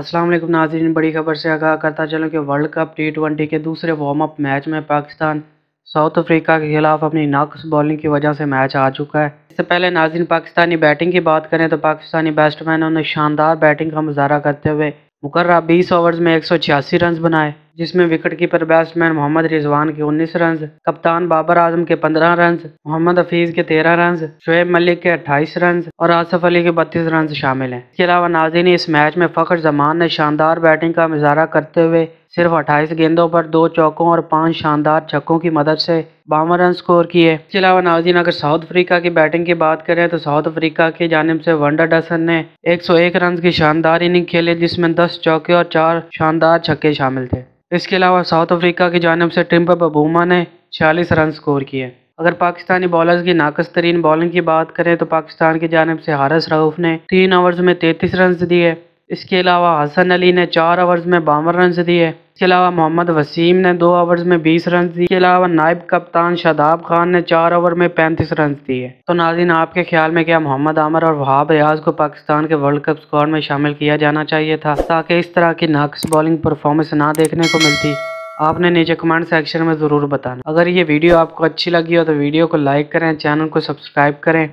अस्सलाम वालेकुम नाजरीन बड़ी खबर से आगाह करता चलूँ कि वर्ल्ड कप टी ट्वेंटी के दूसरे वार्म अप मैच में पाकिस्तान साउथ अफ्रीका के खिलाफ अपनी नाकस बॉलिंग की वजह से मैच आ चुका है इससे पहले नाजरीन पाकिस्तानी बैटिंग की बात करें तो पाकिस्तानी बैट्समैनों ने शानदार बैटिंग का मुजाहरा करते हुए मुकर्रा बीस ओवर्स में एक सौ छियासी रन बनाए जिसमें wicket keeper batsman Mohammad Rizwan के 19 रन कप्तान बाबर आजम के 15 रन मोहम्मद हफीज के 13 रन शुएब मलिक के 28 रन और आसफ अली के 32 रन शामिल हैं इसके अलावा नाजिन इस मैच में फ़खर जमान ने शानदार बैटिंग का मुजहरा करते हुए सिर्फ 28 गेंदों पर दो चौकों और पांच शानदार छक्कों की मदद से बावन रन स्कोर किए इसके अलावा नाजीन अगर साउथ अफ्रीका की बैटिंग की बात करें तो साउथ अफ्रीका की जानब से वंडर डसन ने 101 रन की शानदार इनिंग खेले जिसमें 10 चौके और चार शानदार छक्के शामिल थे इसके अलावा साउथ अफ्रीका की जानब से टिम्प बबूमा ने छियालीस रन स्कोर किए अगर पाकिस्तानी बॉलर्स की नाकस तरीन बॉलिंग की बात करें तो पाकिस्तान की जानब से हारस रऊफ ने तीन ओवर्स में तैंतीस रन दिए इसके अलावा हसन अली ने चार ओवर्स में बावन रन दिए इसके अलावा मोहम्मद वसीम ने दो ओवर्स में बीस रन दिए इसके अलावा नायब कप्तान शादाब खान ने चार ओवर में पैंतीस रन दिए तो नाजिन आपके ख्याल में क्या मोहम्मद आमर और वहाब रियाज को पाकिस्तान के वर्ल्ड कप स्कोर में शामिल किया जाना चाहिए था ताकि इस तरह की नाकस बॉलिंग परफॉर्मेंस ना देखने को मिलती आपने नीचे कमेंट सेक्शन में ज़रूर बताना अगर ये वीडियो आपको अच्छी लगी हो तो वीडियो को लाइक करें चैनल को सब्सक्राइब करें